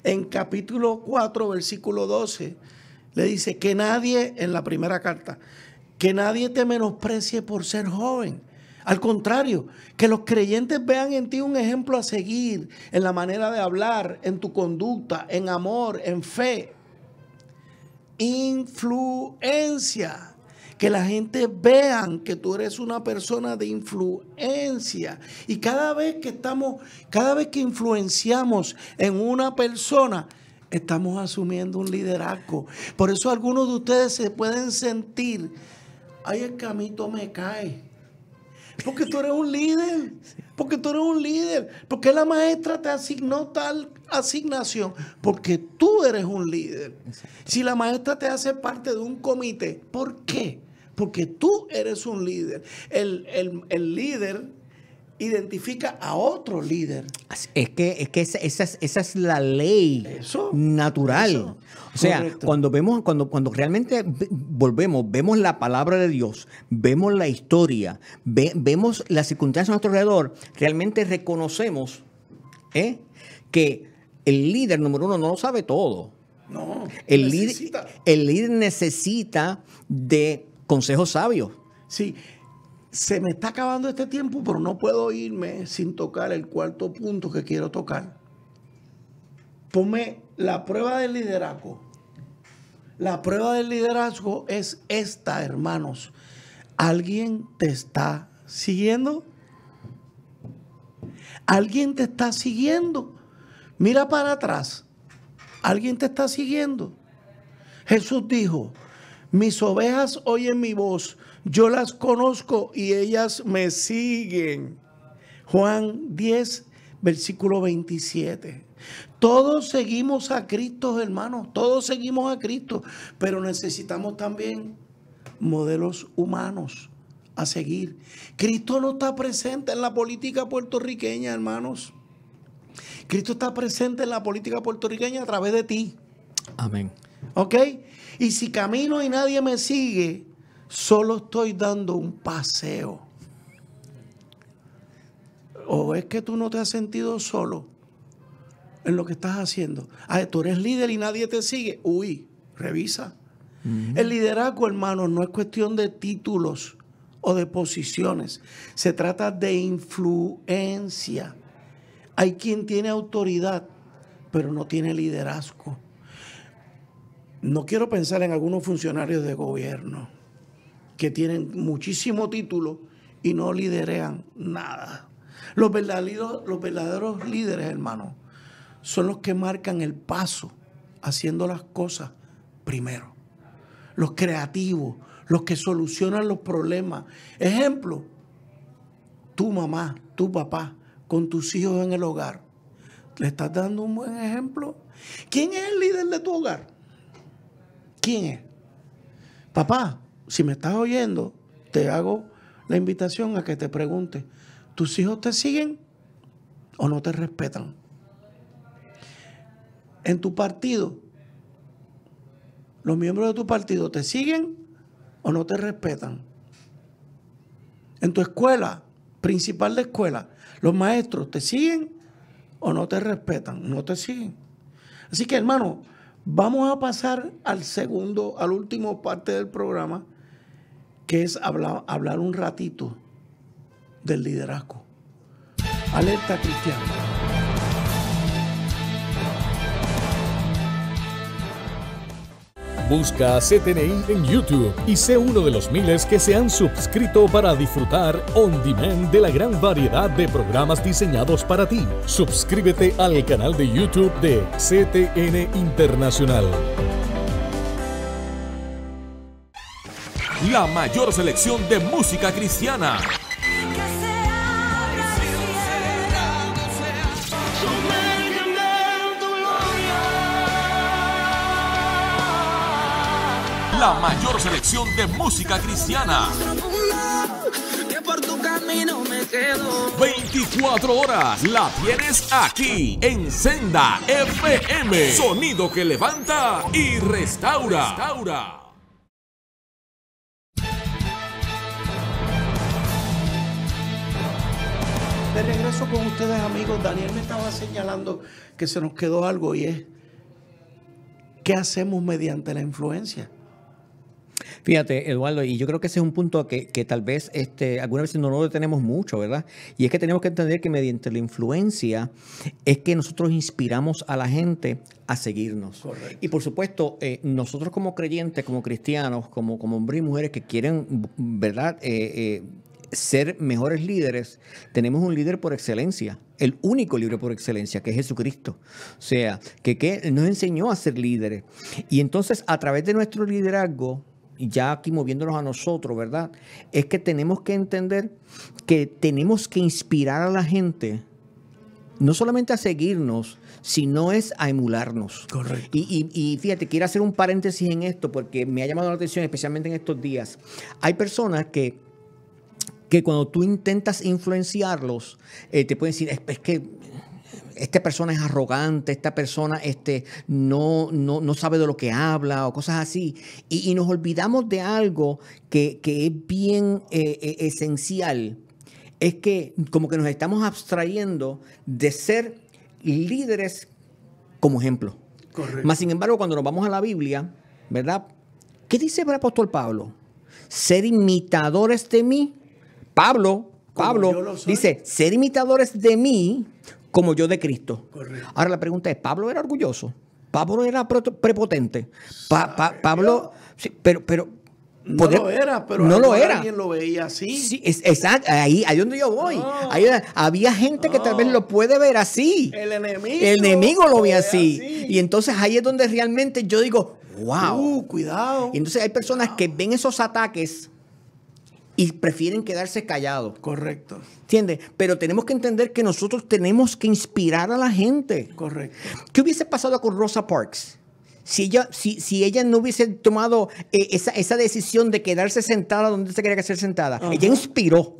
En capítulo 4, versículo 12, le dice que nadie, en la primera carta, que nadie te menosprecie por ser joven. Al contrario, que los creyentes vean en ti un ejemplo a seguir en la manera de hablar, en tu conducta, en amor, en fe. Influencia que la gente vean que tú eres una persona de influencia. Y cada vez que estamos, cada vez que influenciamos en una persona, estamos asumiendo un liderazgo. Por eso algunos de ustedes se pueden sentir, ay, el camito me cae. Porque tú eres un líder, porque tú eres un líder, porque la maestra te asignó tal asignación, porque tú eres un líder. Si la maestra te hace parte de un comité, ¿por qué? porque tú eres un líder. El, líder identifica a otro líder. Es que, es que esa, es, la ley natural. O sea, cuando vemos, cuando, cuando realmente volvemos, vemos la palabra de Dios, vemos la historia, vemos las circunstancias a nuestro alrededor, realmente reconocemos ¿eh? que el líder número uno no lo sabe todo. No. El, Líder, el líder necesita de consejos sabio... Sí, se me está acabando este tiempo, pero no puedo irme sin tocar el cuarto punto que quiero tocar. Ponme la prueba del liderazgo. La prueba del liderazgo es esta, hermanos. ¿Alguien te está siguiendo? ¿Alguien te está siguiendo? Mira para atrás. ¿Alguien te está siguiendo? Jesús dijo, mis ovejas oyen mi voz, yo las conozco y ellas me siguen. Juan 10, versículo 27. Todos seguimos a Cristo, hermanos, todos seguimos a Cristo, pero necesitamos también modelos humanos a seguir. Cristo no está presente en la política puertorriqueña, hermanos. Cristo está presente en la política puertorriqueña a través de ti. Amén. ¿Ok? Y si camino y nadie me sigue, solo estoy dando un paseo. ¿O es que tú no te has sentido solo en lo que estás haciendo? Ah, tú eres líder y nadie te sigue. Uy, revisa. El liderazgo, hermano, no es cuestión de títulos o de posiciones. Se trata de influencia. Hay quien tiene autoridad, pero no tiene liderazgo no quiero pensar en algunos funcionarios de gobierno que tienen muchísimo título y no liderean nada. Los verdaderos, los líderes, hermano, son los que marcan el paso haciendo las cosas primero. Los creativos, los que solucionan los problemas. Ejemplo, tu mamá, tu papá, con tus hijos en el hogar. ¿Le estás dando un buen ejemplo? ¿Quién es el líder de tu hogar? ¿Quién es? Papá, si me estás oyendo, te hago la invitación a que te pregunte, ¿tus hijos te siguen o no te respetan? En tu partido, los miembros de tu partido te siguen o no te respetan. En tu escuela, principal de escuela, los maestros te siguen o no te respetan, no te siguen. Así que hermano, Vamos a pasar al segundo, al último parte del programa, que es hablar, hablar un ratito del liderazgo. Alerta cristiana. Busca a CTNI en YouTube y sé uno de los miles que se han suscrito para disfrutar on demand de la gran variedad de programas diseñados para ti. Suscríbete al canal de YouTube de CTN Internacional. La mayor selección de música cristiana la mayor selección de música cristiana. 24 horas la tienes aquí en Senda FM. Sonido que levanta y restaura. restaura. De regreso con ustedes amigos, Daniel me estaba señalando que se nos quedó algo y es, ¿qué hacemos mediante la influencia? Fíjate, Eduardo, y yo creo que ese es un punto que, tal vez este, algunas veces no lo tenemos mucho, ¿verdad? Y es que tenemos que entender que mediante la influencia es que nosotros inspiramos a la gente a seguirnos. Y por supuesto, eh, nosotros como creyentes, como cristianos, como, como hombres y mujeres que quieren, ¿verdad? Eh, eh, ser mejores líderes, tenemos un líder por excelencia, el único líder por excelencia, que es Jesucristo. O sea, que, que nos enseñó a ser líderes. Y entonces, a través de nuestro liderazgo, ya aquí moviéndonos a nosotros, ¿verdad? Es que tenemos que entender que tenemos que inspirar a la gente no solamente a seguirnos, sino es a emularnos. Correcto. Y, fíjate, quiero hacer un paréntesis en esto porque me ha llamado la atención, especialmente en estos días. Hay personas que, que cuando tú intentas influenciarlos, eh, te pueden decir, es, que esta persona es arrogante, esta persona este, no, no, no sabe de lo que habla o cosas así. Y, nos olvidamos de algo que, es bien eh, eh, esencial. Es que como que nos estamos abstrayendo de ser líderes como ejemplo. Correcto. Más sin embargo, cuando nos vamos a la Biblia, ¿verdad? ¿Qué dice el apóstol Pablo? Ser imitadores de mí. Pablo, Pablo dice, ser imitadores de mí como yo de Cristo. Ahora la pregunta es, ¿Pablo era orgulloso? ¿Pablo era prepotente? Pablo, pero, pero, no lo era, pero no lo era. lo veía así. exacto, ahí, es donde yo voy. había gente que tal vez lo puede ver así. El enemigo. El enemigo lo, ve así. Y entonces ahí es donde realmente yo digo, wow. Uh, cuidado. Y entonces hay personas que ven esos ataques y prefieren quedarse callados. Correcto. ¿Entiendes? Pero tenemos que entender que nosotros tenemos que inspirar a la gente. Correcto. ¿Qué hubiese pasado con Rosa Parks? Si ella, si, si ella no hubiese tomado eh, esa, decisión de quedarse sentada donde se quería que sentada, ella inspiró.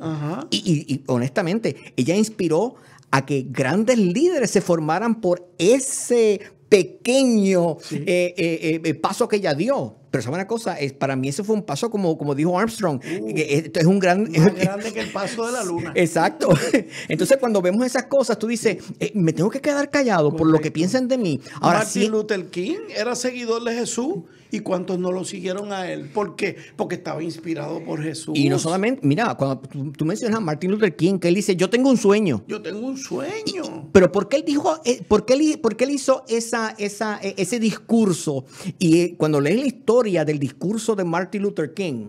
Y, honestamente, ella inspiró a que grandes líderes se formaran por ese pequeño eh, eh, paso que ella dio. Pero sabes una cosa, es, para mí eso fue un paso como, como dijo Armstrong. Uh. esto es un gran... Más [LAUGHS] grande que el paso de la luna. Exacto. [LAUGHS] Entonces cuando vemos esas cosas, tú dices, eh, me tengo que quedar callado por lo que piensen de mí. Ahora, Martin Luther King era seguidor de Jesús y cuántos no lo siguieron a él. ¿Por qué? Porque estaba inspirado por Jesús. Y no solamente, mira, cuando tú, mencionas a Martin Luther King, que él dice, yo tengo un sueño. Yo tengo un sueño. pero ¿por qué él dijo, eh, por, qué él, por él hizo esa, e, ese discurso? Y eh, cuando lees la historia del discurso de Martin Luther King,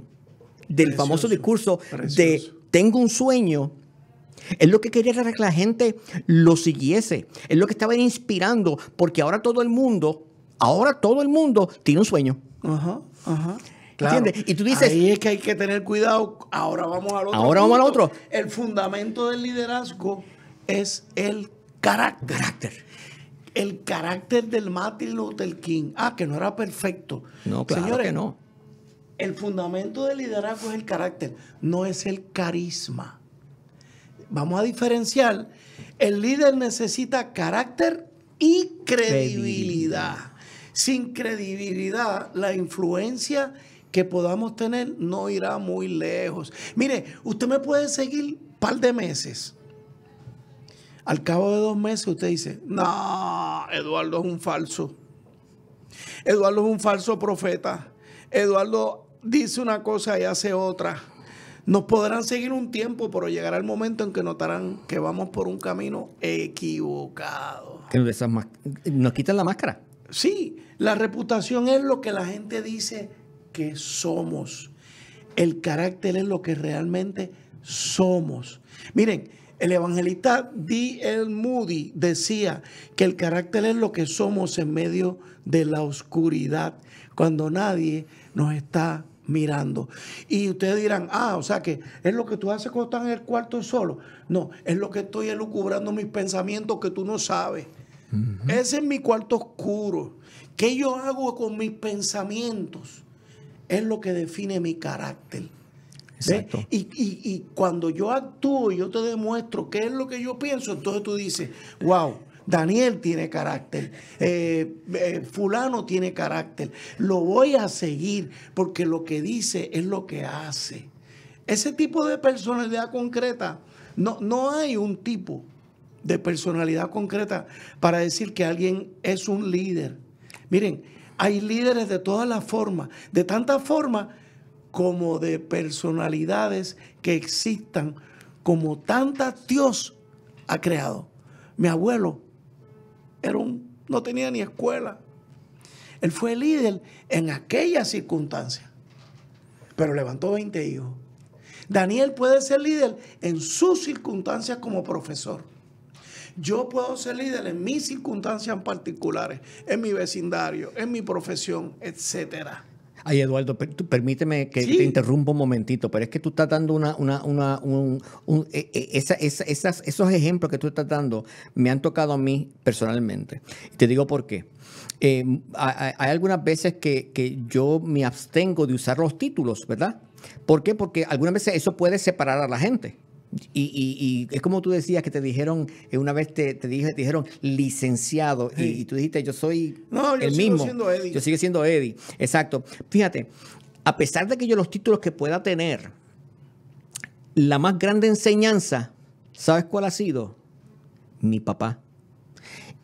del famoso discurso de tengo un sueño, es lo que quería que la gente lo siguiese. Es lo que estaba inspirando, porque ahora todo el mundo Ahora todo el mundo tiene un sueño. Ajá, ajá. ¿Entiendes? Y tú dices. Ahí es que hay que tener cuidado. Ahora vamos al otro. Ahora vamos al otro. El fundamento del liderazgo es el carácter. carácter. El carácter del Martin del King. Ah, que no era perfecto. No, claro Señores, que no. El fundamento del liderazgo es el carácter, no es el carisma. Vamos a diferenciar. El líder necesita carácter y credibilidad. Sin credibilidad, la influencia que podamos tener no irá muy lejos. Mire, usted me puede seguir un par de meses. Al cabo de dos meses usted dice, no, Eduardo es un falso. Eduardo es un falso profeta. Eduardo dice una cosa y hace otra. Nos podrán seguir un tiempo, pero llegará el momento en que notarán que vamos por un camino equivocado. nos quitan la máscara. Sí, la reputación es lo que la gente dice que somos. El carácter es lo que realmente somos. Miren, el evangelista D.L. Moody decía que el carácter es lo que somos en medio de la oscuridad, cuando nadie nos está mirando. Y ustedes dirán, ah, o sea que es lo que tú haces cuando estás en el cuarto solo. No, es lo que estoy elucubrando mis pensamientos que tú no sabes. Ese es mi cuarto oscuro. ¿Qué yo hago con mis pensamientos? Es lo que define mi carácter. Y, cuando yo actúo y yo te demuestro qué es lo que yo pienso, entonces tú dices, wow, Daniel tiene carácter, eh, eh, fulano tiene carácter, lo voy a seguir porque lo que dice es lo que hace. Ese tipo de personalidad concreta, no, no hay un tipo de personalidad concreta para decir que alguien es un líder. Miren, hay líderes de todas las formas, de tanta forma como de personalidades que existan, como tanta Dios ha creado. Mi abuelo era un, no tenía ni escuela. Él fue líder en aquella circunstancia, pero levantó 20 hijos. Daniel puede ser líder en sus circunstancias como profesor. Yo puedo ser líder en mis circunstancias particulares, en mi vecindario, en mi profesión, etcétera. Ay, Eduardo, permíteme que te interrumpa un momentito, pero es que tú estás dando una, una, una un, e, e, esas, esos ejemplos que tú estás dando me han tocado a mí personalmente. Te digo por qué. Em, hay, algunas veces que, que yo me abstengo de usar los títulos, ¿verdad? ¿Por qué? Porque algunas veces eso puede separar a la gente. Y, es como tú decías que te dijeron, eh, una vez te, dijeron licenciado y, tú dijiste, yo soy el mismo. Yo sigo siendo Eddie. Exacto. Fíjate, a pesar de que yo los títulos que pueda tener, la más grande enseñanza, ¿sabes cuál ha sido? Mi papá.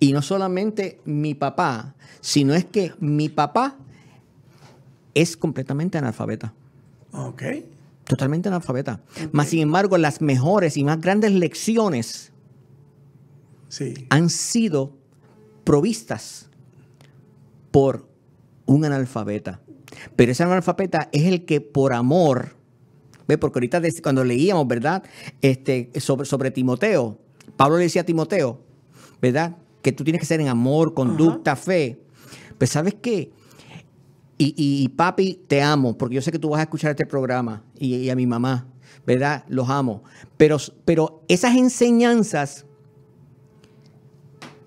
Y no solamente mi papá, sino es que mi papá es completamente analfabeta. Ok totalmente analfabeta. sin embargo, las mejores y más grandes lecciones han sido provistas por un analfabeta. Pero ese analfabeta es el que por amor, ¿ve? porque ahorita cuando leíamos, ¿verdad? Este, sobre, Timoteo, Pablo le decía a Timoteo, ¿verdad? Que tú tienes que ser en amor, conducta, fe. Pues sabes qué? Y, papi, te amo, porque yo sé que tú vas a escuchar este programa y, a mi mamá, ¿verdad? Los amo. Pero, pero esas enseñanzas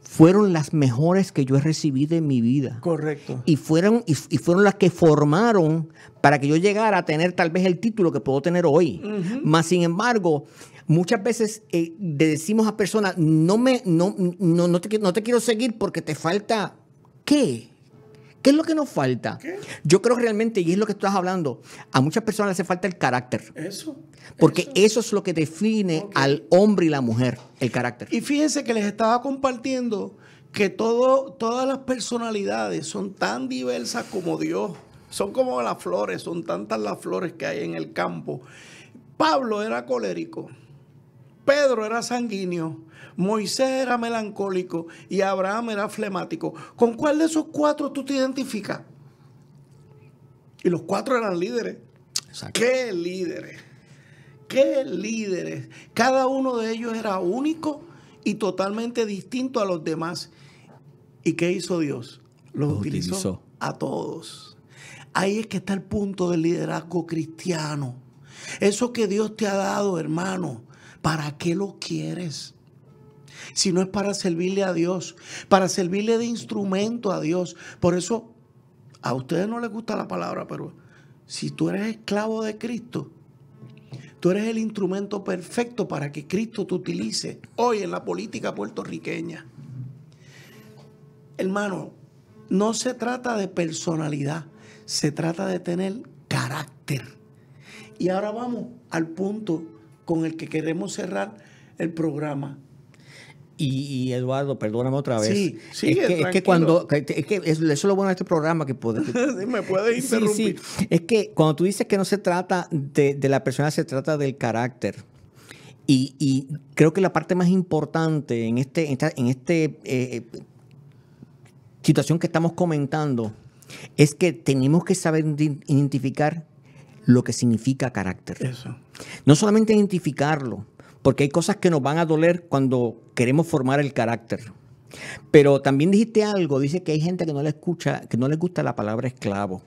fueron las mejores que yo he recibido en mi vida. Correcto. Y fueron, y, fueron las que formaron para que yo llegara a tener tal vez el título que puedo tener hoy. Más sin embargo, muchas veces eh, decimos a personas, no, me, no, no, no, no te quiero seguir porque te falta qué. ¿Qué es lo que nos falta? Yo creo realmente, y es lo que estás hablando, a muchas personas les hace falta el carácter. Eso. Porque eso, es lo que define al hombre y la mujer, el carácter. Y fíjense que les estaba compartiendo que todo, todas las personalidades son tan diversas como Dios. Son como las flores, son tantas las flores que hay en el campo. Pablo era colérico, Pedro era sanguíneo, Moisés era melancólico y Abraham era flemático. ¿Con cuál de esos cuatro tú te identificas? Y los cuatro eran líderes. ¿Qué líderes? ¿Qué líderes? Cada uno de ellos era único y totalmente distinto a los demás. ¿Y qué hizo Dios? Los, utilizó a todos. Ahí es que está el punto del liderazgo cristiano. Eso que Dios te ha dado, hermano, ¿para qué lo quieres? sino es para servirle a Dios, para servirle de instrumento a Dios. Por eso, a ustedes no les gusta la palabra, pero si tú eres esclavo de Cristo, tú eres el instrumento perfecto para que Cristo te utilice hoy en la política puertorriqueña. Hermano, no se trata de personalidad, se trata de tener carácter. Y ahora vamos al punto con el que queremos cerrar el programa. Y, Eduardo, perdóname otra vez. Sí, es, que, cuando. Es que eso es lo bueno de este programa que puede, [LAUGHS] Me puede interrumpir. Sí, sí. Es que cuando tú dices que no se trata de, la persona, se trata del carácter. Y, creo que la parte más importante en este, en esta este, eh, situación que estamos comentando es que tenemos que saber identificar lo que significa carácter. No solamente identificarlo, porque hay cosas que nos van a doler cuando queremos formar el carácter. Pero también dijiste algo, dice que hay gente que no le escucha, que no les gusta la palabra esclavo.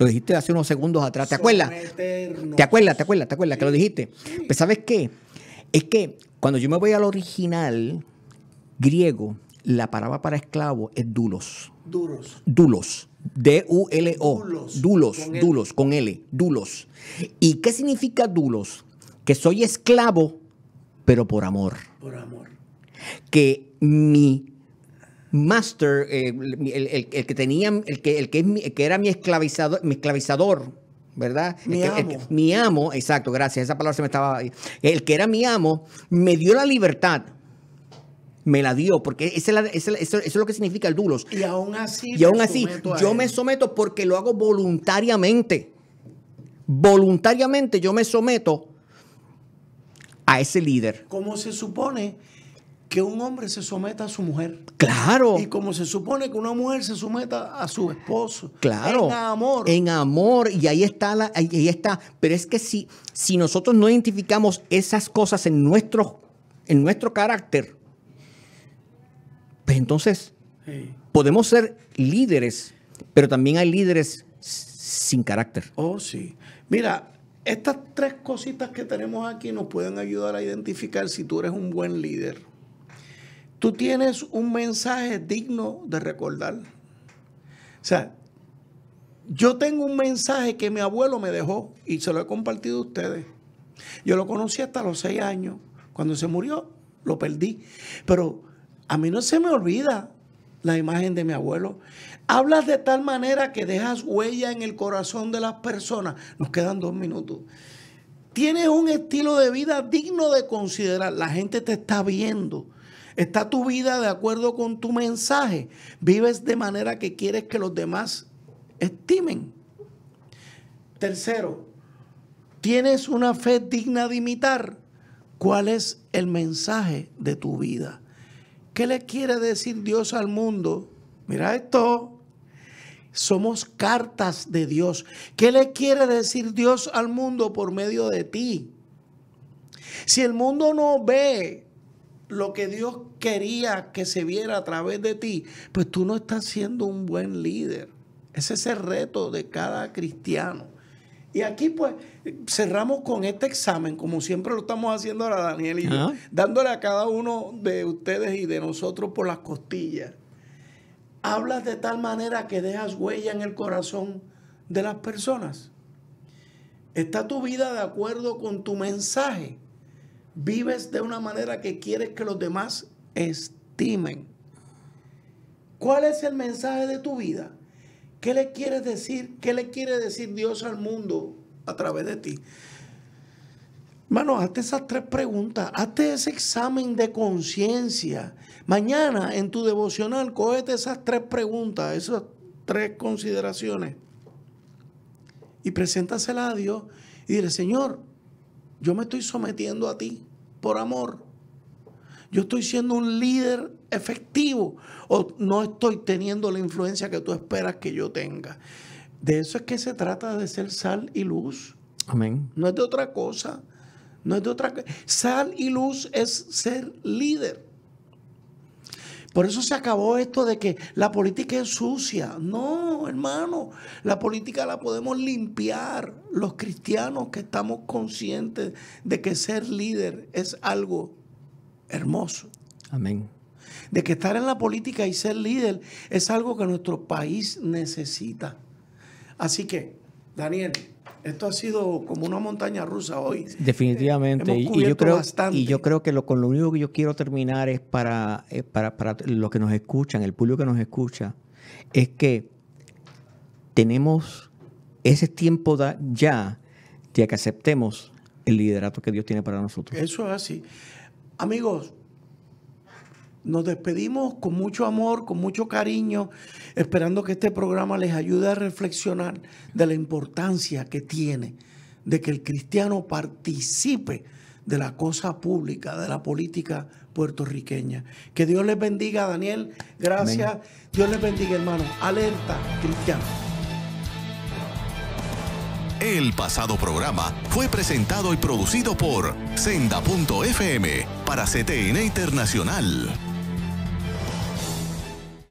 Lo dijiste hace unos segundos atrás, ¿te acuerdas? ¿Te acuerdas? ¿Te acuerdas? ¿Te acuerdas que lo dijiste? Pues ¿sabes qué? Es que cuando yo me voy al original griego, la palabra para esclavo es dulos. Dulos. Dulos. D-U-L-O. Dulos. Dulos. con L. Dulos. ¿Y qué significa dulos? Que soy esclavo pero por amor. Por amor. Que mi master, eh, el, que tenía, el que, el que, era mi esclavizador, mi esclavizador ¿verdad? Mi amo. exacto, gracias, esa palabra se me estaba... El que era mi amo me dio la libertad. Me la dio, porque eso, es lo que significa el dulos. Y aún así, y aún así yo me someto porque lo hago voluntariamente. Voluntariamente yo me someto a ese líder. Como se supone que un hombre se someta a su mujer. Claro. Y como se supone que una mujer se someta a su esposo. Claro. En amor. En amor. Y ahí está, la, ahí está. Pero es que si, si nosotros no identificamos esas cosas en nuestro, en nuestro carácter, pues entonces podemos ser líderes, pero también hay líderes sin carácter. Oh, sí. Mira, estas tres cositas que tenemos aquí nos pueden ayudar a identificar si tú eres un buen líder. Tú tienes un mensaje digno de recordar. O sea, yo tengo un mensaje que mi abuelo me dejó y se lo he compartido a ustedes. Yo lo conocí hasta los seis años. Cuando se murió, lo perdí. Pero a mí no se me olvida la imagen de mi abuelo. Hablas de tal manera que dejas huella en el corazón de las personas. Nos quedan dos minutos. Tienes un estilo de vida digno de considerar. La gente te está viendo. Está tu vida de acuerdo con tu mensaje. Vives de manera que quieres que los demás estimen. Tercero, tienes una fe digna de imitar. ¿Cuál es el mensaje de tu vida? ¿Qué le quiere decir Dios al mundo? Mira esto. Somos cartas de Dios. ¿Qué le quiere decir Dios al mundo por medio de ti? Si el mundo no ve lo que Dios quería que se viera a través de ti, pues tú no estás siendo un buen líder. Ese es el reto de cada cristiano. Y aquí pues cerramos con este examen, como siempre lo estamos haciendo ahora, Daniel y dándole a cada uno de ustedes y de nosotros por las costillas. Hablas de tal manera que dejas huella en el corazón de las personas. ¿Está tu vida de acuerdo con tu mensaje? ¿Vives de una manera que quieres que los demás estimen? ¿Cuál es el mensaje de tu vida? ¿Qué le quieres decir? ¿Qué le quiere decir Dios al mundo a través de ti. Hermano, hazte esas tres preguntas, hazte ese examen de conciencia. Mañana en tu devocional, cógete esas tres preguntas, esas tres consideraciones y preséntaselas a Dios y dile, Señor, yo me estoy sometiendo a ti por amor. Yo estoy siendo un líder efectivo o no estoy teniendo la influencia que tú esperas que yo tenga. De eso es que se trata de ser sal y luz. Amén. No es de otra cosa. No es de otra Sal y luz es ser líder. Por eso se acabó esto de que la política es sucia. No, hermano, la política la podemos limpiar los cristianos que estamos conscientes de que ser líder es algo hermoso. Amén. De que estar en la política y ser líder es algo que nuestro país necesita. Así que, Daniel, esto ha sido como una montaña rusa hoy. Definitivamente. y, yo creo, y yo creo que lo, con lo único que yo quiero terminar es para, para, los que nos escuchan, el público que nos escucha, es que tenemos ese tiempo da, ya de que aceptemos el liderato que Dios tiene para nosotros. Eso es así. Amigos, nos despedimos con mucho amor, con mucho cariño, esperando que este programa les ayude a reflexionar de la importancia que tiene de que el cristiano participe de la cosa pública, de la política puertorriqueña. Que Dios les bendiga, Daniel. Gracias. Dios les bendiga, hermano. Alerta, cristiano. El pasado programa fue presentado y producido por Senda.fm para CTN Internacional.